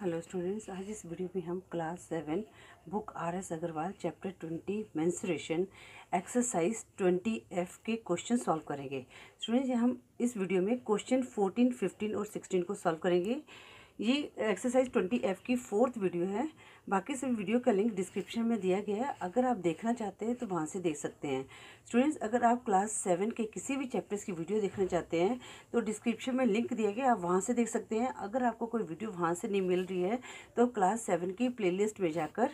hello students आज इस video में हम class seven book R S Agarwal chapter twenty mensuration exercise twenty F के क्वेश्चन सॉल्व करेंगे स्टूडेंट्स हम इस वीडियो में क्वेश्चन फोर्टीन फिफ्टीन और सिक्सटीन को सॉल्व करेंगे ये एक्सरसाइज ट्वेंटी एफ की फोर्थ वीडियो है बाकी सभी वीडियो का लिंक डिस्क्रिप्शन में दिया गया है अगर आप देखना चाहते हैं तो वहाँ से देख सकते हैं स्टूडेंट्स अगर आप क्लास सेवन के किसी भी चैप्टर्स की वीडियो देखना चाहते हैं तो डिस्क्रिप्शन में लिंक दिया गया आप वहाँ से देख सकते हैं अगर आपको कोई वीडियो वहाँ से नहीं मिल रही है तो क्लास सेवन की प्ले में जाकर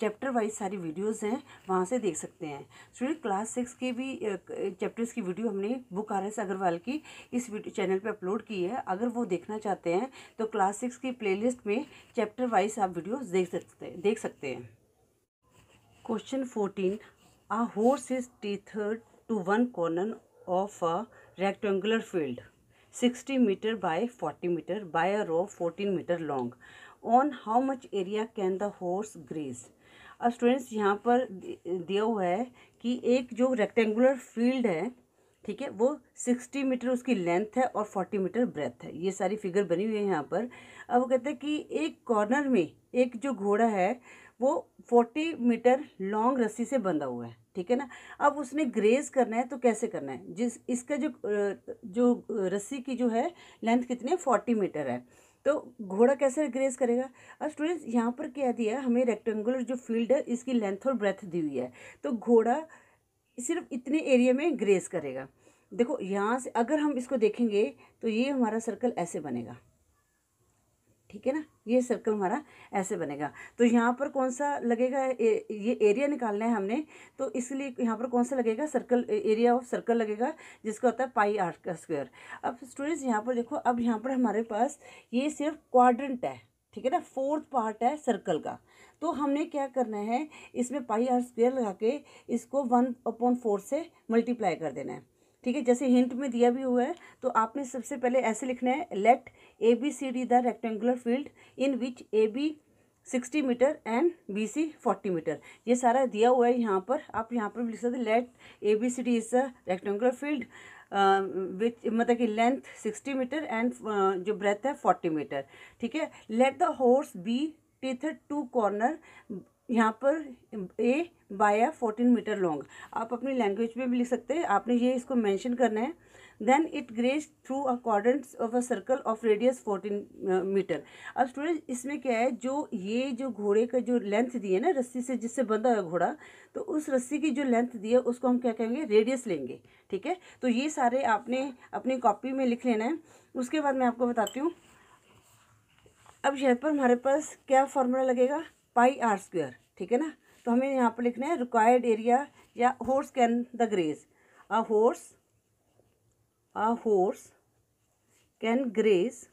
चैप्टर वाइज सारी वीडियोस हैं वहाँ से देख सकते हैं स्टूडेंट क्लास सिक्स के भी चैप्टर्स की वीडियो हमने बुक आर एस अग्रवाल की इस चैनल पर अपलोड की है अगर वो देखना चाहते हैं तो क्लास सिक्स की प्लेलिस्ट में चैप्टर वाइज आप वीडियो देख सकते हैं देख सकते हैं question fourteen a horse is tethered to one corner of a rectangular field sixty metre by forty metre by a rope fourteen metre long on how much area can the horse graze अब students यहाँ पर दिया हुआ है कि एक जो rectangular field है ठीक है वो सिक्सटी मीटर उसकी लेंथ है और फोर्टी मीटर ब्रेथ है ये सारी फिगर बनी हुई है यहाँ पर अब वो कहते हैं कि एक कॉर्नर में एक जो घोड़ा है वो फोर्टी मीटर लॉन्ग रस्सी से बंधा हुआ है ठीक है ना अब उसने ग्रेज करना है तो कैसे करना है जिस इसका जो जो रस्सी की जो है लेंथ कितनी है फोर्टी मीटर है तो घोड़ा कैसे ग्रेस करेगा अब स्टूडेंट्स यहाँ पर क्या दिया हमें रेक्टेंगुलर जो फील्ड है इसकी लेंथ और ब्रेथ दी हुई है तो घोड़ा सिर्फ इतने एरिया में ग्रेस करेगा देखो यहाँ से अगर हम इसको देखेंगे तो ये हमारा सर्कल ऐसे बनेगा ठीक है ना ये सर्कल हमारा ऐसे बनेगा तो यहाँ पर कौन सा लगेगा ये एरिया निकालना है हमने तो इसलिए यहाँ पर कौन सा लगेगा सर्कल एरिया ऑफ सर्कल लगेगा जिसका होता है पाई आर्ट का स्क्वायर अब स्टूडेंट्स यहाँ पर देखो अब यहाँ पर हमारे पास ये सिर्फ क्वाड्रेंट है ठीक है ना फोर्थ पार्ट है सर्कल का तो हमने क्या करना है इसमें पाई आर स्क्वेयर लगा के इसको वन अपॉन फोर से मल्टीप्लाई कर देना है ठीक है जैसे हिंट में दिया भी हुआ है तो आपने सबसे पहले ऐसे लिखना है let A B C D the rectangular field in which A B sixty metre and B C forty metre ये सारा दिया हुआ है यहाँ पर आप यहाँ पर भी लिख सकते let A B C D is a rectangular field with मतलब कि लेंथ सिक्सटी मीटर एंड जो ब्रेथ है फोर्टी मीटर ठीक है लेट द हॉर्स बी टीथ टू कॉर्नर यहाँ पर ए बाया फोर्टीन मीटर लॉन्ग आप अपनी लैंग्वेज में भी लिख सकते हैं आपने ये इसको मैंशन करना है then it graze through a quadrant of a circle of radius fourteen metre अब स्टूडेंट इसमें क्या है जो ये जो घोड़े का जो लेंथ दी है ना रस्सी से जिससे बंधा हुआ घोड़ा तो उस रस्सी की जो लेंथ दी है उसको हम क्या कहेंगे रेडियस लेंगे ठीक है तो ये सारे आपने अपनी कॉपी में लिख लेना है उसके बाद मैं आपको बताती हूँ अब यहाँ पर हमारे पास क्या फॉर्मूला लगेगा पाई आर स्क्वेयर ठीक है ना तो हमें यहाँ पर लिखना है रिक्वायर्ड एरिया या horse can the graze a horse a horse can graze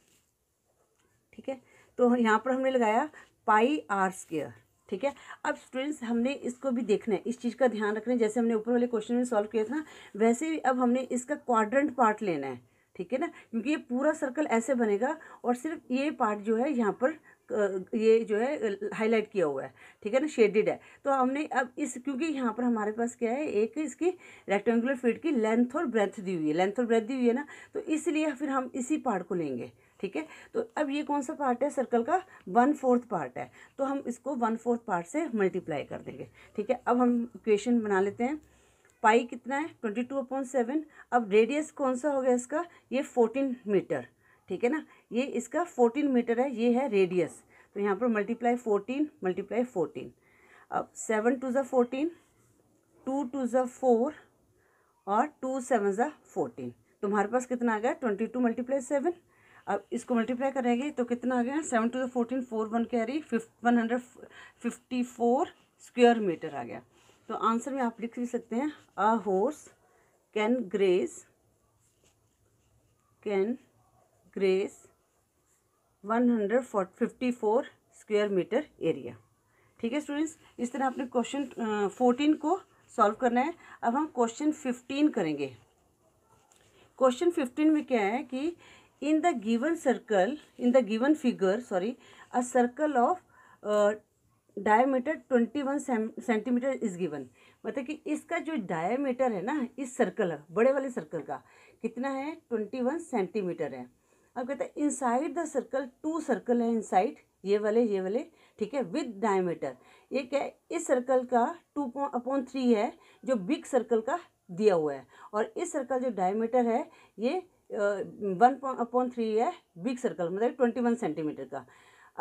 ठीक है तो यहाँ पर हमने लगाया पाई आर स्केयर ठीक है अब स्टूडेंट्स हमने इसको भी देखना है इस चीज़ का ध्यान रखना है जैसे हमने ऊपर वाले क्वेश्चन में सॉल्व किया था ना वैसे ही अब हमने इसका क्वाड्रेंट पार्ट लेना है ठीक है ना क्योंकि ये पूरा सर्कल ऐसे बनेगा और सिर्फ ये पार्ट जो है यहाँ पर ये जो है हाईलाइट किया हुआ है ठीक है ना शेडिड है तो हमने अब इस क्योंकि यहाँ पर हमारे पास क्या है एक इसकी रेक्टेंगुलर फीड की लेंथ और ब्रेथ दी हुई है लेंथ और ब्रेथ दी हुई है ना तो इसलिए फिर हम इसी पार्ट को लेंगे ठीक है तो अब ये कौन सा पार्ट है सर्कल का वन फोर्थ पार्ट है तो हम इसको वन फोर्थ पार्ट से मल्टीप्लाई कर देंगे ठीक है अब हम इक्वेशन बना लेते हैं पाई कितना है ट्वेंटी टू अपॉइंट सेवन अब रेडियस कौन सा हो गया इसका ये फोर्टीन मीटर ठीक है ना ये इसका फोर्टीन मीटर है ये है रेडियस तो यहाँ पर मल्टीप्लाई फोर्टीन मल्टीप्लाई फोर्टीन अब सेवन टू ज़ा fourteen two to are four और टू सेवन ज़ा फोर्टीन तुम्हारे पास कितना आ गया ट्वेंटी टू मल्टीप्लाई सेवन अब इसको मल्टीप्लाई करेंगे तो कितना आ गया सेवन टू ज़ा फोर्टीन फोर वन कैरी फिफ one hundred fifty four square metre आ गया तो आंसर में आप लिख भी सकते हैं a horse can graze can graze one hundred fifty four square metre area ठीक है स्टूडेंट्स इस तरह आपने क्वेश्चन फोर्टीन को सॉल्व करना है अब हम क्वेश्चन फिफ्टीन करेंगे क्वेश्चन फिफ्टीन में क्या है कि in the given circle in the given figure sorry a circle of diameter twenty one centimetre is given मतलब कि इसका जो डायमीटर है ना इस सर्कल बड़े वाले सर्कल का कितना है ट्वेंटी वन सेंटीमीटर है अब कहते हैं inside the circle two circle है इनसाइड ये वाले ये वाले ठीक है विद डायमीटर ये क्या है इस सर्कल का टू अपॉन थ्री है जो बिग सर्कल का दिया हुआ है और इस सर्कल जो डायमीटर है ये वन अपॉन थ्री है बिग सर्कल मतलब ट्वेंटी वन सेंटीमीटर का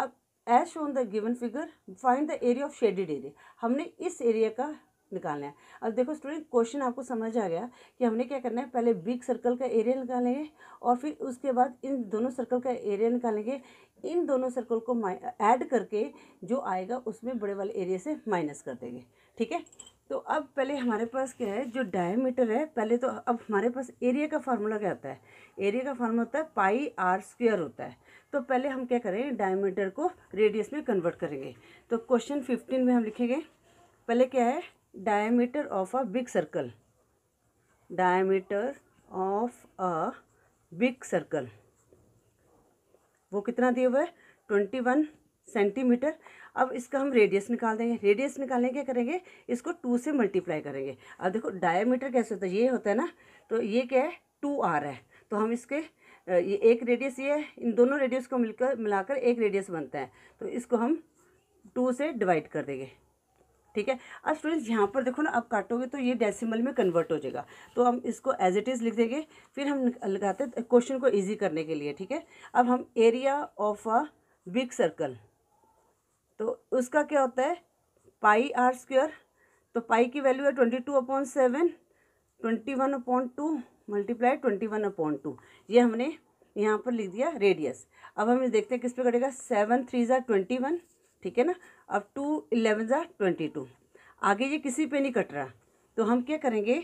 अब as shown the given figure find the area of shaded area हमने इस एरिया का निकालना है अब देखो स्टूडेंट क्वेश्चन आपको समझ आ गया कि हमने क्या करना है पहले बिग सर्कल का एरिया निकालेंगे और फिर उसके बाद इन दोनों सर्कल का एरिया निकालेंगे इन दोनों सर्कल को ऐड करके जो आएगा उसमें बड़े वाले एरिया से माइनस कर देंगे ठीक है तो अब पहले हमारे पास क्या है जो डायमीटर है पहले तो अब हमारे पास एरिया का फार्मूला क्या होता है एरिया का फार्मूला होता है पाई आर स्क्वेयर होता है तो पहले हम क्या करेंगे डायमीटर को रेडियस में कन्वर्ट करेंगे तो क्वेश्चन फिफ्टीन में हम लिखेंगे पहले क्या है diameter of a big circle diameter of a big circle वो कितना दिया हुआ है ट्वेंटी वन सेंटीमीटर अब इसका हम रेडियस निकाल देंगे रेडियस निकालने क्या करेंगे इसको टू से मल्टीप्लाई करेंगे अब देखो डायमीटर कैसे होता है ये होता है ना तो ये क्या है टू आर है तो हम इसके ये एक रेडियस ये है इन दोनों रेडियस को मिलकर मिलाकर एक रेडियस बनता है तो इसको हम टू से डिवाइड कर देंगे ठीक है अब स्टूडेंट्स यहाँ पर देखो ना आप काटोगे तो ये डेसिमल में कन्वर्ट हो जाएगा तो हम इसको एज इट इज़ लिख देंगे फिर हम लगाते क्वेश्चन को ईजी करने के लिए ठीक है अब हम area of a big circle तो उसका क्या होता है पाई आर स्क्वेयर तो पाई की वैल्यू है twenty two upon seven twenty one upon two multiply twenty one upon two ये हमने यहाँ पर लिख दिया रेडियस अब हम देखते हैं किस पे कटेगा seven threes are twenty one ठीक है ना अब two elevens are twenty two आगे ये किसी पे नहीं कट रहा तो हम क्या करेंगे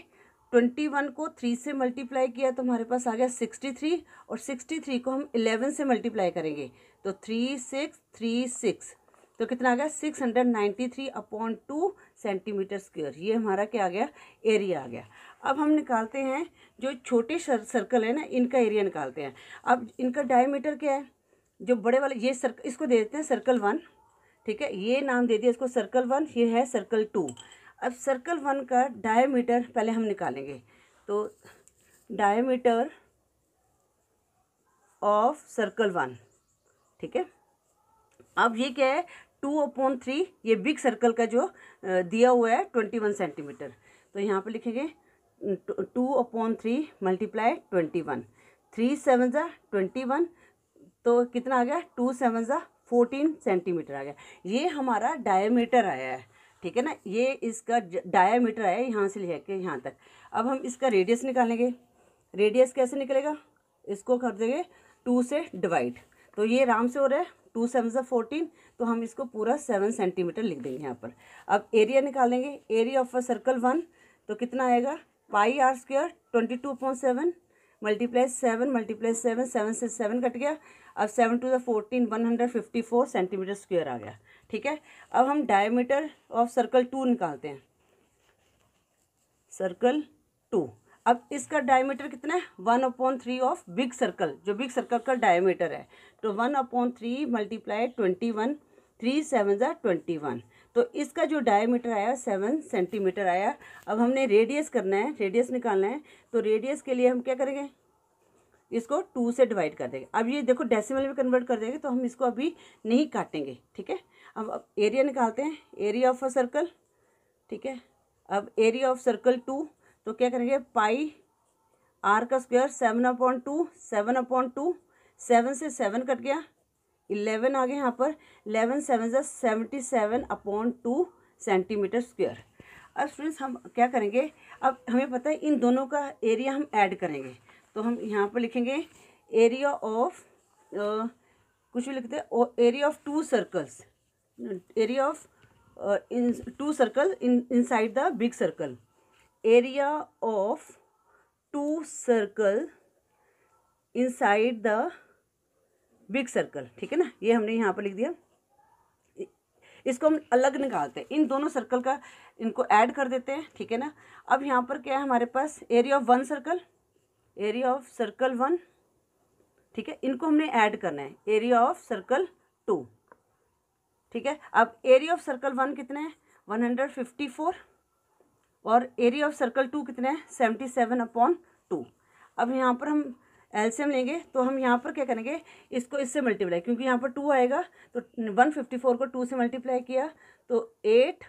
ट्वेंटी वन को थ्री से मल्टीप्लाई किया तो हमारे पास आ गया सिक्सटी थ्री और सिक्सटी थ्री को हम इलेवन से मल्टीप्लाई करेंगे तो थ्री सिक्स थ्री सिक्स तो कितना आ गया six hundred ninety three upon two centimetre square ये हमारा क्या आ गया एरिया आ गया अब हम निकालते हैं जो छोटे सर्कल है ना इनका एरिया निकालते हैं अब इनका डायमीटर क्या है जो बड़े वाले ये सर्कल इसको दे देते हैं सर्कल वन ठीक है ये नाम दे दिया इसको सर्कल वन ये है सर्कल टू अब सर्कल वन का डायमीटर पहले हम निकालेंगे तो डायमीटर ऑफ सर्कल वन ठीक है अब ये क्या है टू अपॉन थ्री ये बिग सर्कल का जो दिया हुआ है ट्वेंटी वन सेंटीमीटर तो यहाँ पे लिखेंगे two upon three multiply twenty one three sevens are twenty one तो कितना आ गया two sevens are fourteen centimetre आ गया ये हमारा डायमीटर आया है ठीक है ना ये इसका डायमीटर आया यहाँ से लेकर यहाँ तक अब हम इसका रेडियस निकालेंगे रेडियस कैसे निकलेगा इसको कर देंगे टू से डिवाइड तो ये आराम से हो रहा है टू सेवन से फोर्टीन तो हम इसको पूरा सेवन सेंटीमीटर लिख देंगे यहाँ पर अब एरिया निकालेंगे area of a circle one तो कितना आएगा pi r square twenty two point seven multiply seven multiply seven seven से सेवन कट गया अब seven twos the fourteen one hundred fifty four centimetre square आ गया ठीक है अब हम डायमीटर ऑफ सर्कल टू निकालते हैं सर्कल टू अब इसका डायमीटर कितना है one upon three of big circle जो बिग सर्कल का डायमीटर है तो one upon three multiply twenty one three sevens are twenty one तो इसका जो डायमीटर आया सेवन सेंटीमीटर आया अब हमने रेडियस करना है रेडियस निकालना है तो रेडियस के लिए हम क्या करेंगे इसको टू से डिवाइड कर देंगे अब ये देखो डेसिमल में कन्वर्ट कर देंगे तो हम इसको अभी नहीं काटेंगे ठीक है अब एरिया निकालते हैं एरिया ऑफ अ सर्कल ठीक है अब एरिया ऑफ सर्कल टू तो क्या करेंगे पाई आर का square seven upon two seven upon two seven से सेवन कट गया इलेवन आ गया यहाँ पर इलेवन सेवन से seventy seven upon two centimetre square अब स्टूडेंट्स हम क्या करेंगे अब हमें पता है इन दोनों का एरिया हम ऐड करेंगे तो हम यहाँ पर लिखेंगे एरिया ऑफ कुछ भी लिखते हैं area of two circles area of in two circle in inside the big circle area of two circle inside the big circle ठीक है ना ये हमने यहाँ पर लिख दिया इसको हम अलग निकालते हैं इन दोनों सर्कल का इनको ऐड कर देते हैं ठीक है ना अब यहाँ पर क्या है हमारे पास area of one circle area of circle one ठीक है इनको हमने ऐड करना है एरिया ऑफ सर्कल टू ठीक है अब एरिया ऑफ सर्कल वन कितने हैं वन हंड्रेड फिफ्टी फोर और एरिया ऑफ सर्कल टू कितने हैं सेवेंटी सेवन अपॉन टू अब यहाँ पर हम एल्सियम लेंगे तो हम यहाँ पर क्या करेंगे इसको इससे मल्टीप्लाई क्योंकि यहाँ पर टू आएगा तो वन फिफ्टी फोर को टू से मल्टीप्लाई किया तो eight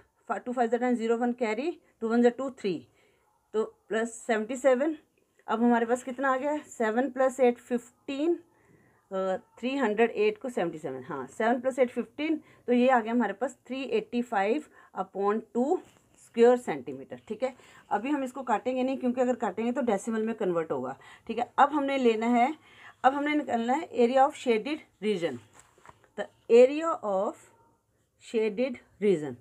two five nine zero one carry two ones जेड टू थ्री तो प्लस सेवेंटी सेवन अब हमारे पास कितना आ गया seven plus eight fifteen three hundred eight को सेवेंटी सेवन हाँ सेवन प्लस एट फिफ्टीन तो ये आ गया हमारे पास three eighty five upon two square centimetre ठीक है अभी हम इसको काटेंगे नहीं क्योंकि अगर काटेंगे तो डेसिमल में कन्वर्ट होगा ठीक है अब हमने लेना है अब हमने निकलना है area of shaded region the area of shaded region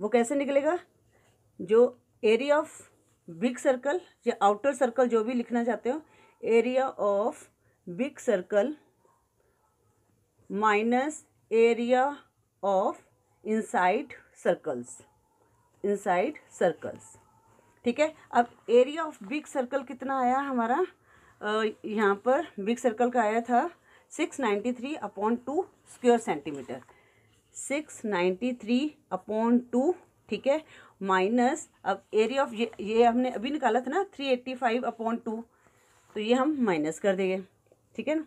वो कैसे निकलेगा जो एरिया ऑफ बिग सर्कल या आउटर सर्कल जो भी लिखना चाहते हो area of big circle minus area of inside circles inside circles ठीक है अब एरिया ऑफ बिग सर्कल कितना आया हमारा यहाँ पर बिग सर्कल का आया था six ninety three upon two square centimetre six ninety three upon two ठीक है माइनस अब एरिया ऑफ ये ये हमने अभी निकाला था ना three eighty five upon two तो ये हम माइनस कर देंगे ठीक है ना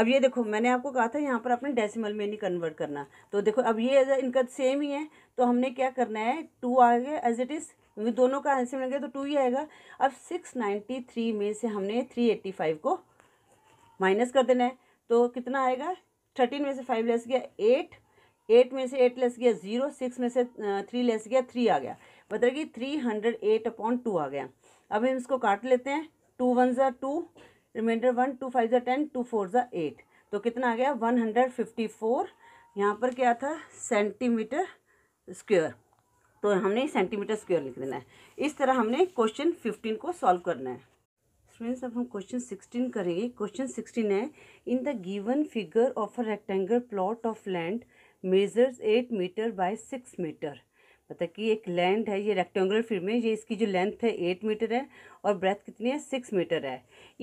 अब ये देखो मैंने आपको कहा था यहाँ पर आपने डेसिमल में नहीं कन्वर्ट करना तो देखो अब ये इनका सेम ही है तो हमने क्या करना है टू आ गया एज इट इज़ क्योंकि दोनों का आंसर मिल गया तो टू ही आएगा अब सिक्स नाइन्टी थ्री में से हमने थ्री एट्टी फाइव को माइनस कर देना है तो कितना आएगा थर्टीन में से फाइव लेस गया एट एट में से एट लेस गया जीरो सिक्स में से थ्री लेस गया थ्री आ गया मतलब कि three hundred eight upon two आ गया अब हम इसको काट लेते हैं two ones are two remainder one two fives are ten two fours are eight तो कितना आ गया वन हंड्रेड फिफ्टी फोर यहाँ पर क्या था सेंटीमीटर स्क्वेयर तो हमने सेंटीमीटर स्क्वेयर लिख देना है इस तरह हमने क्वेश्चन फिफ्टीन को सॉल्व करना है फ्रेंड्स अब हम क्वेश्चन सिक्सटीन करेंगे क्वेश्चन सिक्सटीन है in the given figure of a rectangle plot of land measures eight metre by six metre मतलब कि एक लेंथ है ये रेक्टेंगुलर फिल्म है ये इसकी जो लेंथ है एट मीटर है और ब्रेथ कितनी है सिक्स मीटर है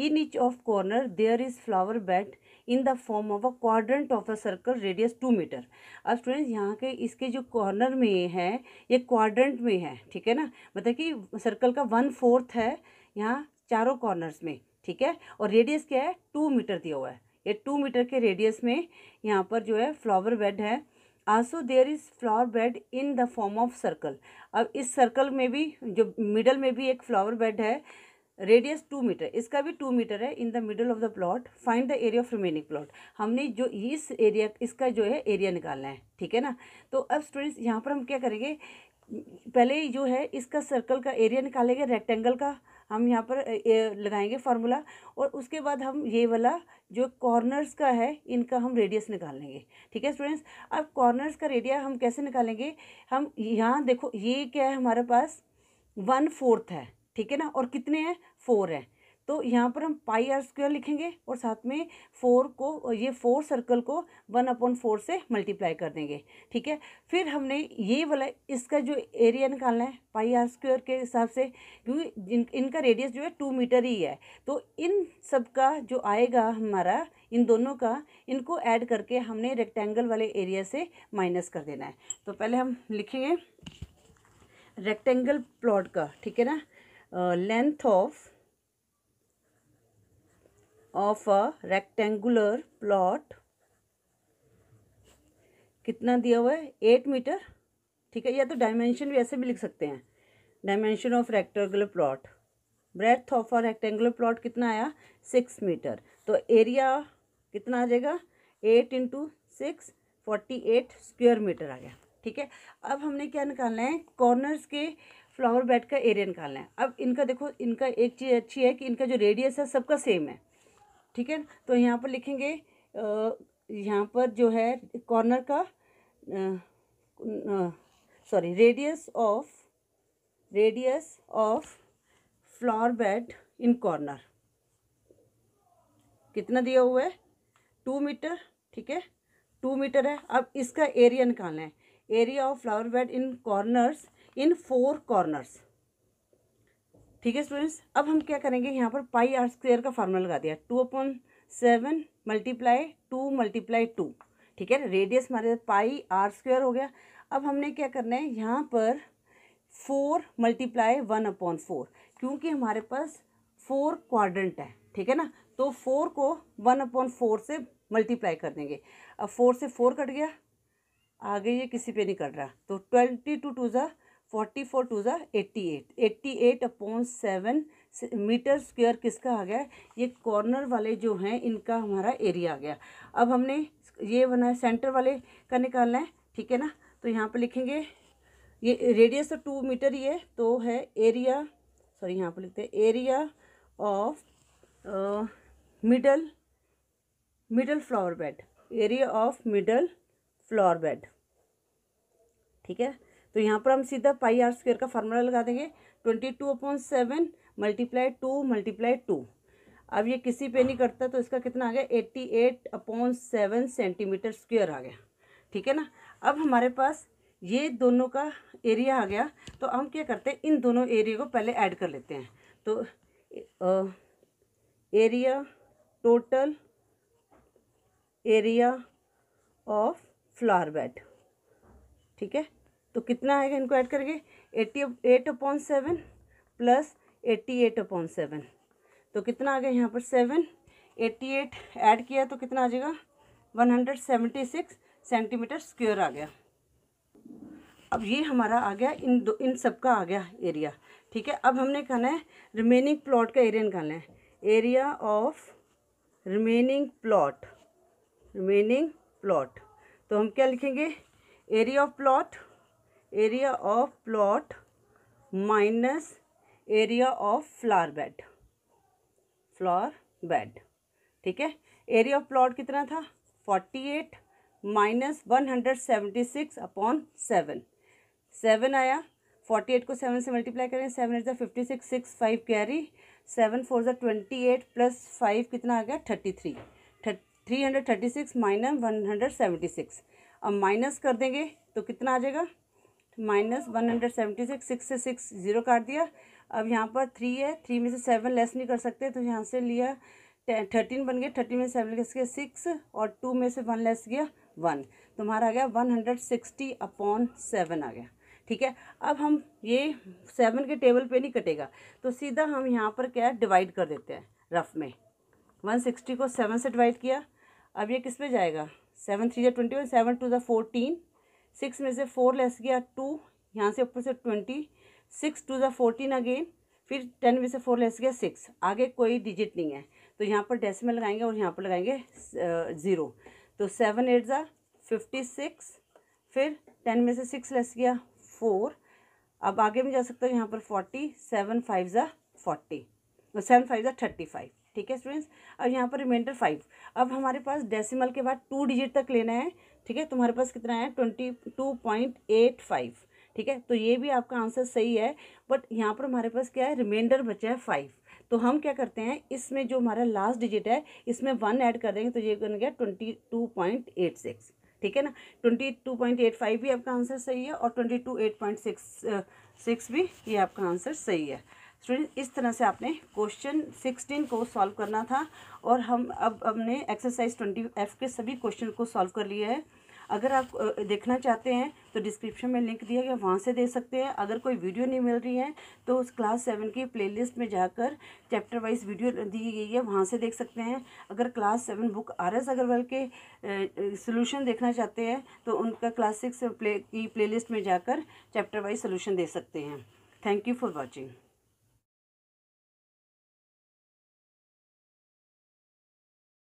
in each of corner there is flower bed in the form of a quadrant of a circle radius two metre अब स्टूडेंट्स यहाँ के इसके जो कॉर्नर में है ये क्वाड्रेंट में है ठीक है ना मतलब कि सर्कल का वन फोर्थ है यहाँ चारों कॉर्नर्स में ठीक है और रेडियस क्या है टू मीटर दिया हुआ है ये टू मीटर के रेडियस में यहाँ पर जो है फ्लावर बेड है also there is flower bed in the form of circle अब इस सर्कल में भी जो मिडल में भी एक फ्लावर बेड है रेडियस टू मीटर इसका भी टू मीटर है in the middle of the plot find the area of remaining plot हमने जो इस एरिया इसका जो है एरिया निकालना है ठीक है ना तो अब स्टूडेंट्स यहाँ पर हम क्या करेंगे पहले जो है इसका सर्कल का एरिया निकालेंगे रेक्टेंगल का हम यहाँ पर लगाएंगे फार्मूला और उसके बाद हम ये वाला जो कॉर्नर्स का है इनका हम रेडियस निकाल लेंगे ठीक है स्टूडेंट्स अब कॉर्नर्स का रेडिया हम कैसे निकालेंगे हम यहाँ देखो ये क्या है हमारे पास वन फोर्थ है ठीक है ना और कितने हैं फोर हैं तो यहाँ पर हम पाई आर स्क्वायर लिखेंगे और साथ में फोर को ये फोर सर्कल को वन अपॉन फोर से मल्टीप्लाई कर देंगे ठीक है फिर हमने ये वाला इसका जो एरिया निकालना है पाई आर स्क्वायर के हिसाब से क्योंकि इन, इनका रेडियस जो है टू मीटर ही है तो इन सब का जो आएगा हमारा इन दोनों का इनको ऐड करके हमने रेक्टेंगल वाले एरिया से माइनस कर देना है तो पहले हम लिखेंगे रेक्टेंगल प्लॉट का ठीक है ना length of of a rectangular plot कितना दिया हुआ है एट मीटर ठीक है या तो डायमेंशन भी ऐसे भी लिख सकते हैं dimension of rectangular plot breadth of a rectangular plot कितना आया सिक्स मीटर तो एरिया कितना आ जाएगा eight into six forty eight square metre आ गया ठीक है अब हमने क्या निकालना है कॉर्नर्स के फ्लावर बेड का एरिया निकालना है अब इनका देखो इनका एक चीज़ अच्छी है कि इनका जो रेडियस है सबका सेम है ठीक है तो यहाँ पर लिखेंगे यहाँ पर जो है कॉर्नर का sorry radius of radius of flower bed in corner कितना दिया हुआ है टू मीटर ठीक है टू मीटर है अब इसका एरिया निकालना है area of flower bed in corners in four corners ठीक है स्टूडेंट्स अब हम क्या करेंगे यहाँ पर पाई आर स्क्वेयर का फार्मूला लगा दिया two upon seven multiply two multiply two ठीक है रेडियस हमारे पाई आर स्क्वेयर हो गया अब हमने क्या करना है यहाँ पर four multiply one upon four क्योंकि हमारे पास फोर क्वाड्रेंट है ठीक है ना तो फोर को वन अपॉन फोर से मल्टीप्लाई कर देंगे अब फोर से फोर कट गया आगे ये किसी पे नहीं कट रहा तो ट्वेंटी टू टू ज़ा फोर्टी फोर टू ज़ा eighty eight eighty eight upon seven metre square किसका आ गया ये कॉर्नर वाले जो हैं इनका हमारा एरिया आ गया अब हमने ये बना है सेंटर वाले का निकालना है ठीक है ना तो यहाँ पे लिखेंगे ये रेडियस तो टू मीटर ही है तो है एरिया सॉरी यहाँ पे लिखते हैं area of middle middle flower bed area of middle flower bed ठीक है तो यहाँ पर हम सीधा पाई आर स्क्वेयर का फार्मूला लगा देंगे twenty two upon seven multiply two multiply two अब ये किसी पे नहीं करता तो इसका कितना आ गया eighty eight upon seven centimetre square आ गया ठीक है ना अब हमारे पास ये दोनों का एरिया आ गया तो हम क्या करते हैं इन दोनों एरिया को पहले ऐड कर लेते हैं तो area total area of flower bed ठीक है तो कितना आएगा इनको ऐड करके eighty eight upon seven plus eighty eight upon seven तो कितना आ गया यहाँ पर सेवन एट्टी एट ऐड किया तो कितना आ जाएगा one hundred seventy six centimetre square आ गया अब ये हमारा आ गया इन दो इन सब का आ गया एरिया ठीक है अब हमने कहना है रिमेनिंग प्लॉट का एरिया निकालना है area of remaining plot remaining plot तो हम क्या लिखेंगे area of plot area of plot minus area of flower bed flower bed ठीक है एरिया ऑफ प्लॉट कितना था forty eight minus one hundred seventy six upon seven seven आया forty eight को सेवन से मल्टीप्लाई करें seven eight the fifty six six five carry seven four ज़ा twenty eight plus five कितना आ गया thirty three three hundred thirty six minus one hundred seventy six अब minus कर देंगे तो कितना आ जाएगा minus one hundred seventy six six से सिक्स ज़ीरो काट दिया अब यहाँ पर थ्री है थ्री में से सेवन लेस नहीं कर सकते तो यहाँ से लिया थर्टीन बन गया थर्टीन में से सेवन लेस गया सिक्स और टू में से वन लेस गया वन तुम्हारा आ गया one hundred sixty upon seven आ गया ठीक है अब हम ये सेवन के टेबल पे नहीं कटेगा तो सीधा हम यहाँ पर क्या है डिवाइड कर देते हैं रफ में वन सिक्सटी को सेवन से डिवाइड किया अब ये किस पे जाएगा सेवन थ्री या ट्वेंटी वन सेवन टू जो फोर्टीन सिक्स में से फोर लेस गया टू यहाँ से ऊपर से ट्वेंटी सिक्स टू ज़ा फोर्टीन अगेन फिर टेन में से फोर लेस गया सिक्स आगे कोई डिजिट नहीं है तो यहाँ पर में लगाएंगे और यहाँ पर लगाएंगे ज़ीरो तो सेवन एट ज़ा फिफ्टी सिक्स फिर टेन में से सिक्स लेस गया फोर अब आगे भी जा सकते हो यहाँ पर फोर्टी सेवन फाइव ज़ा फोर्टी सेवन फाइव ज़ा थर्टी फाइव ठीक है स्टूडेंट्स अब यहाँ पर रिमाइंडर फाइव अब हमारे पास डेसिमल के बाद टू डिजिट तक लेना है ठीक है तुम्हारे पास कितना है twenty two point eight five ठीक है तो ये भी आपका आंसर सही है बट यहाँ पर हमारे पास क्या है रिमाइंडर बचा है फाइव तो हम क्या करते हैं इसमें जो हमारा लास्ट डिजिट है इसमें वन ऐड कर देंगे तो ये बन गया twenty two point eight six ठीक है ना twenty two point eight five भी आपका आंसर सही है और twenty two eight point six six भी ये आपका आंसर सही है स्टूडेंट इस तरह से आपने क्वेश्चन सिक्सटीन को सॉल्व करना था और हम अब हमने एक्सरसाइज ट्वेंटी एफ के सभी क्वेश्चन को सॉल्व कर लिया है अगर आप देखना चाहते हैं तो डिस्क्रिप्शन में लिंक दिया गया वहाँ से दे सकते हैं अगर कोई वीडियो नहीं मिल रही है तो उस क्लास सेवन की प्लेलिस्ट में जाकर चैप्टर वाइज वीडियो दी गई है वहाँ से देख सकते हैं अगर class seven book R S Agarwal के सोल्यूशन देखना चाहते हैं तो उनका क्लास सिक्स प्ले की प्ले में जाकर चैप्टर वाइज सोल्यूशन दे सकते हैं थैंक यू फॉर वॉचिंग